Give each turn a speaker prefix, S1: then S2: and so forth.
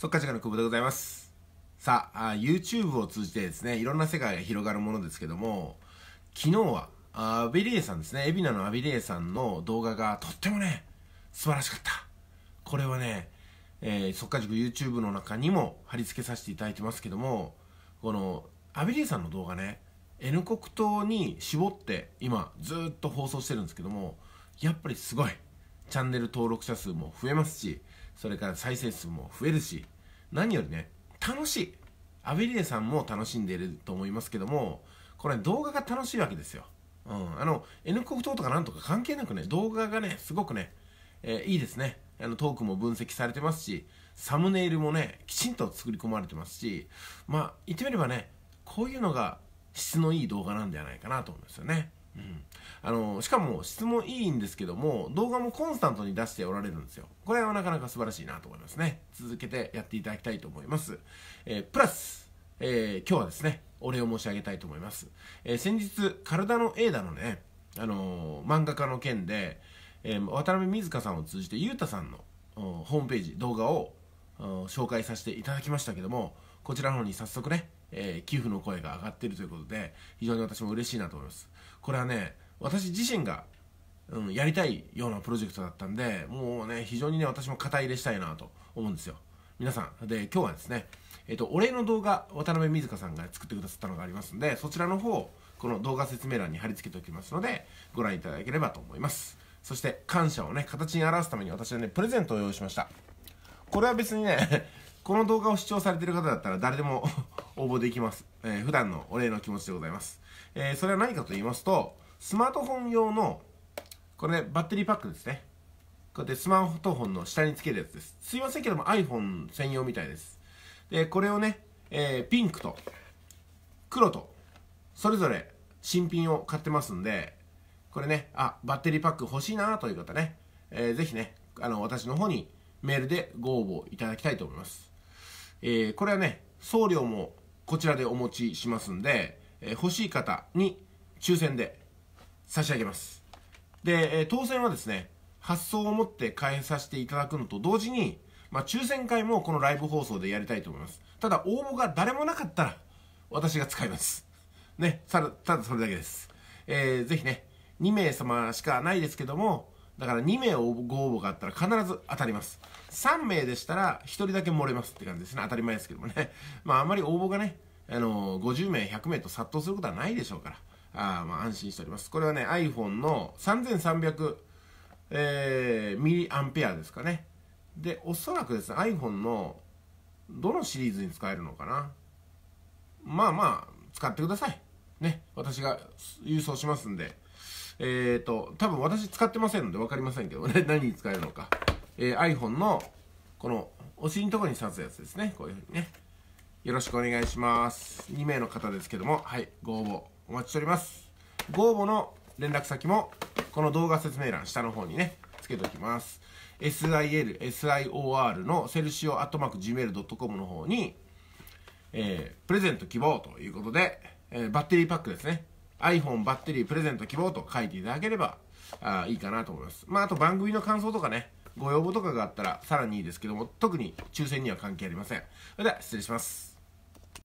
S1: か稼塾の久保でございます。さあ、YouTube を通じてですね、いろんな世界が広がるものですけども、昨日は、アビリエさんですね、海老名のアビレイさんの動画がとってもね、素晴らしかった。これはね、えー、か稼塾 YouTube の中にも貼り付けさせていただいてますけども、この、アビレイさんの動画ね、N 国党に絞って今ずっと放送してるんですけども、やっぱりすごい。チャンネル登録者数も増えますし、それから再生数も増えるし何よりね楽しいアベリエさんも楽しんでいると思いますけどもこれ動画が楽しいわけですよ、うん、あの N 国党とかなんとか関係なくね動画がねすごくね、えー、いいですねあのトークも分析されてますしサムネイルもねきちんと作り込まれてますしまあ言ってみればねこういうのが質のいい動画なんではないかなと思うんですよねあのしかも質問いいんですけども動画もコンスタントに出しておられるんですよこれはなかなか素晴らしいなと思いますね続けてやっていただきたいと思います、えー、プラス、えー、今日はですねお礼を申し上げたいと思います、えー、先日体のエーダのね、あの漫画家の件で、え渡辺瑞香さんを通じてゆうたさんのホームページ動画を紹介させていただきましたけどもこちらの方に早速ねえー、寄付の声が上がっているということで非常に私も嬉しいなと思いますこれはね私自身が、うん、やりたいようなプロジェクトだったんでもうね非常にね私も肩入れしたいなと思うんですよ皆さんで今日はですねえっと、お礼の動画、渡辺瑞香さんが作ってくださったのがありますんで、そちらの方、この動画説明欄に貼り付けておきますので、ご覧いただければと思います。そして、感謝をね、形に表すために私はね、プレゼントを用意しました。これは別にね、この動画を視聴されてる方だったら誰でも応募できます。えー、普段のお礼の気持ちでございます。えー、それは何かと言いますと、スマートフォン用の、これ、ね、バッテリーパックですね。こうやってスマートフォンの下につけるやつです。すいませんけども iPhone 専用みたいです。で、これをね、えー、ピンクと黒とそれぞれ新品を買ってますんで、これね、あ、バッテリーパック欲しいなという方ね、えー、ぜひね、あの、私の方にメールでご応募いただきたいと思います。えー、これはね、送料もこちらでお持ちしますんで、え欲しい方に抽選で差し上げますで、え当選はですね発送をもって返させていただくのと同時に、まあ、抽選会もこのライブ放送でやりたいと思いますただ応募が誰もなかったら私が使いますねただそれだけです、えー、ぜひね2名様しかないですけどもだから2名応募ご応募があったら必ず当たります。3名でしたら1人だけ漏れますって感じですね。当たり前ですけどもね。まああんまり応募がね、あのー、50名、100名と殺到することはないでしょうから。あまあ安心しております。これはね、iPhone の3300、えー、ミリアンペアですかね。で、おそらくですね、iPhone のどのシリーズに使えるのかな。まあまあ、使ってください。ね、私が郵送しますんで。えっ、ー、と、多分私使ってませんので分かりませんけどね、何に使えるのか。えー、iPhone の、この、お尻のところに刺すやつですね。こういうふうにね。よろしくお願いします。2名の方ですけども、はい、ご応募お待ちしております。ご応募の連絡先も、この動画説明欄下の方にね、つけておきます。SIL、SIOR のセルシオアットマーク Gmail.com の方に、えー、プレゼント希望ということで、えー、バッテリーパックですね。iPhone バッテリープレゼント希望と書いていただければあいいかなと思います。まあ、あと番組の感想とかね、ご要望とかがあったらさらにいいですけども、特に抽選には関係ありません。それでは失礼します。